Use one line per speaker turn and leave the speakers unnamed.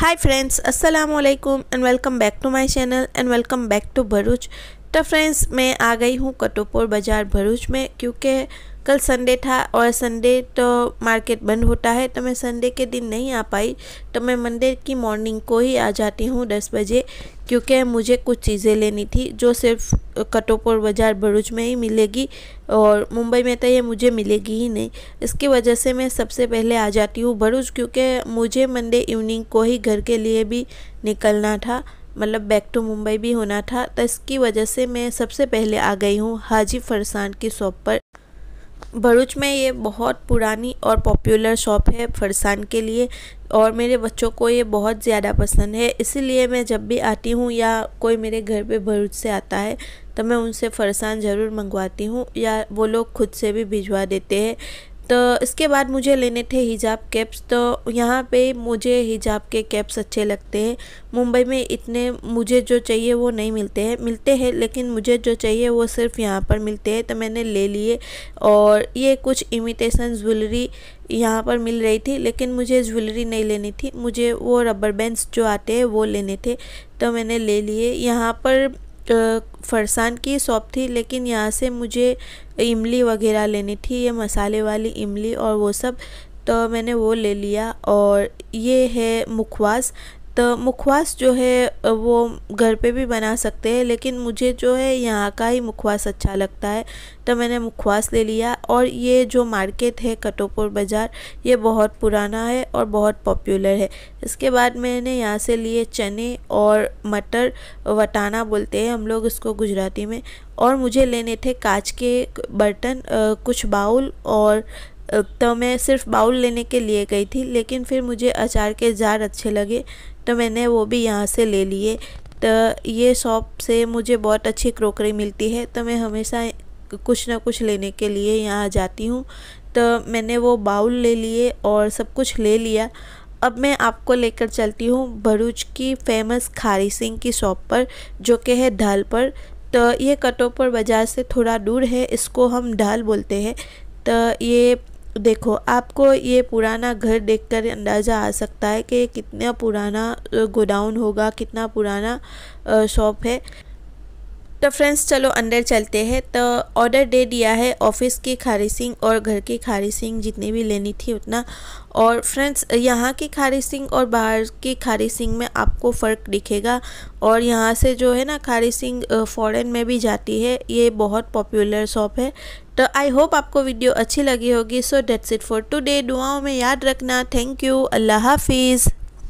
हाय friends अस्सलाम वालेकुम and welcome back to my channel and welcome back to Bharuch तो friends मैं आ गई हूँ कटोपुर बाज़ार भरूच में क्योंकि कल संडे था और संडे तो मार्केट बंद होता है तो मैं संडे के दिन नहीं आ पाई तो मैं मंडे की मॉर्निंग को ही आ जाती हूँ दस बजे क्योंकि मुझे कुछ चीज़ें लेनी थी जो सिर्फ कटोपुर बाज़ार भरूच में ही मिलेगी और मुंबई में तो ये मुझे मिलेगी ही नहीं इसकी वजह से मैं सबसे पहले आ जाती हूँ भरूच क्योंकि मुझे मंडे इवनिंग को ही घर के लिए भी निकलना था मतलब बैक टू मुंबई भी होना था तो इसकी वजह से मैं सबसे पहले आ गई हूँ हाजी फरसान की शॉप पर भरूच में ये बहुत पुरानी और पॉपुलर शॉप है फरसान के लिए और मेरे बच्चों को ये बहुत ज़्यादा पसंद है इसीलिए मैं जब भी आती हूँ या कोई मेरे घर पे भरूच से आता है तो मैं उनसे फरसान ज़रूर मंगवाती हूँ या वो लोग खुद से भी भिजवा देते हैं तो इसके बाद मुझे लेने थे हिजाब कैप्स तो यहाँ पे मुझे हिजाब के कैप्स अच्छे लगते हैं मुंबई में इतने मुझे जो चाहिए वो नहीं मिलते हैं मिलते हैं लेकिन मुझे जो चाहिए वो सिर्फ यहाँ पर मिलते हैं तो मैंने ले लिए और ये कुछ इमिटेशन ज्वेलरी यहाँ पर मिल रही थी लेकिन मुझे ज्वेलरी नहीं लेनी थी मुझे वो रबर बैंड्स जो आते हैं वो लेने थे तो मैंने ले लिए यहाँ पर फरसान की शॉप थी लेकिन यहाँ से मुझे इमली वगैरह लेनी थी ये मसाले वाली इमली और वो सब तो मैंने वो ले लिया और ये है मुखवास तो मुखवास जो है वो घर पे भी बना सकते हैं लेकिन मुझे जो है यहाँ का ही मुखवास अच्छा लगता है तो मैंने मुखवास ले लिया और ये जो मार्केट है कटोपुर बाज़ार ये बहुत पुराना है और बहुत पॉपुलर है इसके बाद मैंने यहाँ से लिए चने और मटर वटाना बोलते हैं हम लोग इसको गुजराती में और मुझे लेने थे कांच के बर्तन कुछ बाउल और तो मैं सिर्फ बाउल लेने के लिए गई थी लेकिन फिर मुझे अचार के जार अच्छे लगे तो मैंने वो भी यहाँ से ले लिए तो ये शॉप से मुझे बहुत अच्छी क्रोकरी मिलती है तो मैं हमेशा कुछ ना कुछ लेने के लिए यहाँ जाती हूँ तो मैंने वो बाउल ले लिए और सब कुछ ले लिया अब मैं आपको लेकर चलती हूँ भरूच की फेमस खारी सिंह की शॉप पर जो कि है ढाल पर तो ये कटोपर बाज़ार से थोड़ा दूर है इसको हम ढाल बोलते हैं तो ये देखो आपको ये पुराना घर देखकर अंदाज़ा आ सकता है कि कितना पुराना गोडाउन होगा कितना पुराना शॉप है तो फ्रेंड्स चलो अंदर चलते हैं तो ऑर्डर दे दिया है ऑफिस की खारी सिंह और घर की खारी सिंह जितनी भी लेनी थी उतना और फ्रेंड्स यहाँ की खारी सिंह और बाहर की खारी सिंह में आपको फ़र्क दिखेगा और यहाँ से जो है ना खारी सिंह फॉरेन में भी जाती है ये बहुत पॉपुलर शॉप है तो आई होप आपको वीडियो अच्छी लगी होगी so that's it for today दुआओं में याद रखना थैंक यू अल्लाह हाफिज़